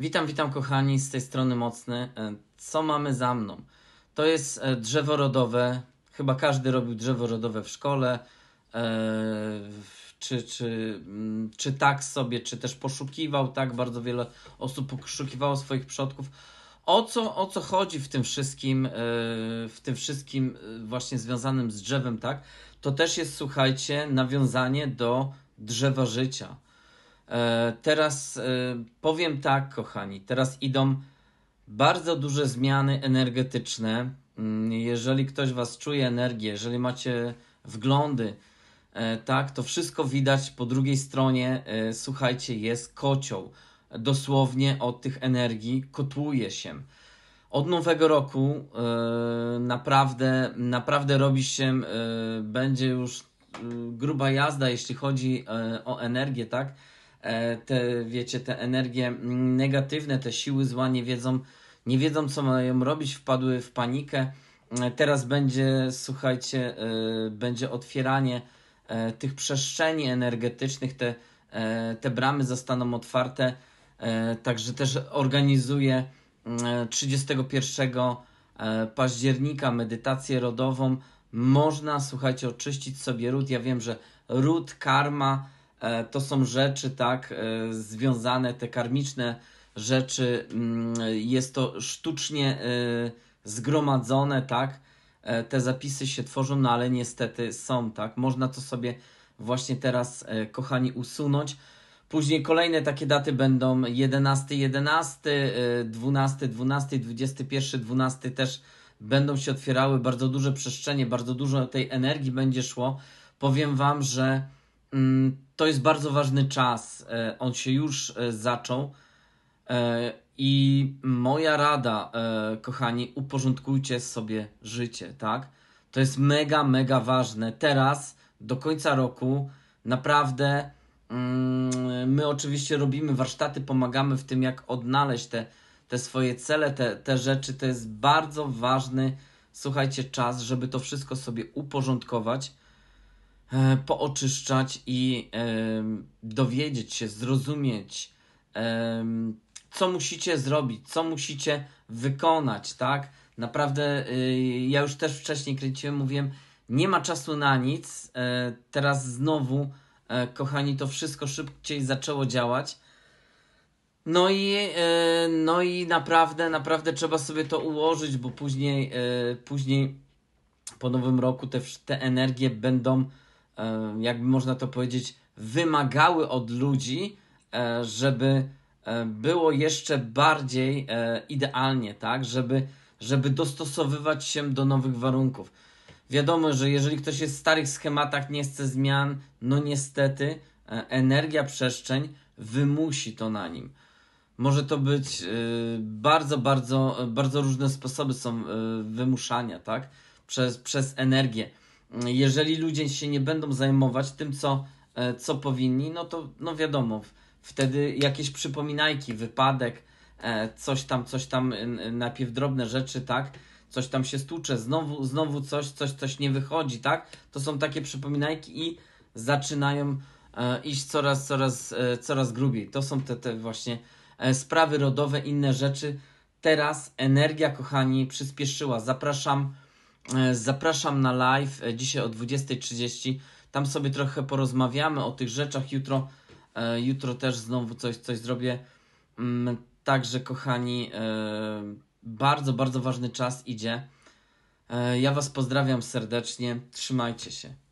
Witam, witam kochani, z tej strony Mocny. E, co mamy za mną? To jest e, drzewo rodowe. Chyba każdy robił drzewo rodowe w szkole. E, czy, czy, mm, czy tak sobie, czy też poszukiwał, tak? Bardzo wiele osób poszukiwało swoich przodków. O co, o co chodzi w tym wszystkim, w tym wszystkim właśnie związanym z drzewem, tak? To też jest, słuchajcie, nawiązanie do drzewa życia E, teraz e, powiem tak, kochani, teraz idą bardzo duże zmiany energetyczne. Mm, jeżeli ktoś was czuje energię, jeżeli macie wglądy, e, tak, to wszystko widać po drugiej stronie. Słuchajcie, jest kocioł. Dosłownie od tych energii kotłuje się. Od nowego roku naprawdę, naprawdę robi się, będzie już gruba jazda, jeśli chodzi o energię, tak? E, te, wiecie, te energie mm, negatywne, te siły zła nie wiedzą, nie wiedzą co mają robić, wpadły w panikę. E, teraz będzie, słuchajcie, e, będzie otwieranie tych przestrzeni energetycznych, te, te bramy zostaną otwarte, także też organizuję 31 mm, października medytację rodową. Można, słuchajcie, oczyścić sobie ród. Ja wiem, że ród, karma, E, to są rzeczy, tak, e, związane, te karmiczne rzeczy, mm, jest to sztucznie e, zgromadzone, tak, te zapisy się tworzą, no ale niestety są, tak, można to sobie właśnie teraz, kochani, usunąć. Później kolejne takie daty będą 11, 11, 12, 12, 21, 12 też będą się otwierały bardzo duże przestrzenie, bardzo dużo tej energii będzie szło. Powiem Wam, że Mm, to jest bardzo ważny czas. E, on się już e, zaczął. E, I moja rada, kochani, uporządkujcie sobie życie, tak? To jest mega, mega ważne. Teraz, do końca roku, naprawdę mm, my oczywiście robimy warsztaty, pomagamy w tym, jak odnaleźć te, te swoje cele, te, te rzeczy. To jest bardzo ważny, słuchajcie, czas, żeby to wszystko sobie uporządkować E, pooczyszczać i e, dowiedzieć się, zrozumieć, e, co musicie zrobić, co musicie wykonać, tak? Naprawdę, ja już też wcześniej kręciłem, mówiłem, nie ma czasu na nic. Teraz znowu, kochani, to wszystko szybciej zaczęło działać. No i, no i naprawdę, naprawdę trzeba sobie to ułożyć, bo później, później po nowym roku te, te energie będą jakby można to powiedzieć, wymagały od ludzi, e, żeby e, było jeszcze bardziej e, idealnie, tak? Żeby, żeby dostosowywać się do nowych warunków. Wiadomo, że jeżeli ktoś jest w starych schematach, nie chce zmian, no niestety energia przestrzeń wymusi to na nim. Może to być bardzo, bardzo, bardzo różne sposoby są wymuszania, tak? Przez, przez energię jeżeli ludzie się nie będą zajmować tym, co, e, co powinni, no to no wiadomo, wtedy jakieś przypominajki, wypadek, e, coś tam, coś tam, najpierw drobne rzeczy, tak? Coś tam się stłucze, znowu, znowu coś, coś, coś nie wychodzi, tak? To są takie przypominajki i zaczynają e, iść coraz, coraz, coraz grubiej. To są te, te właśnie sprawy rodowe, inne rzeczy. Teraz energia, kochani, przyspieszyła. Zapraszam E, zapraszam na live e, dzisiaj o 20.30. Tam sobie trochę porozmawiamy o tych rzeczach. Jutro, e, jutro też znowu coś, coś zrobię. Mm, także, kochani, bardzo, bardzo ważny czas idzie. Ja Was pozdrawiam serdecznie. Trzymajcie się.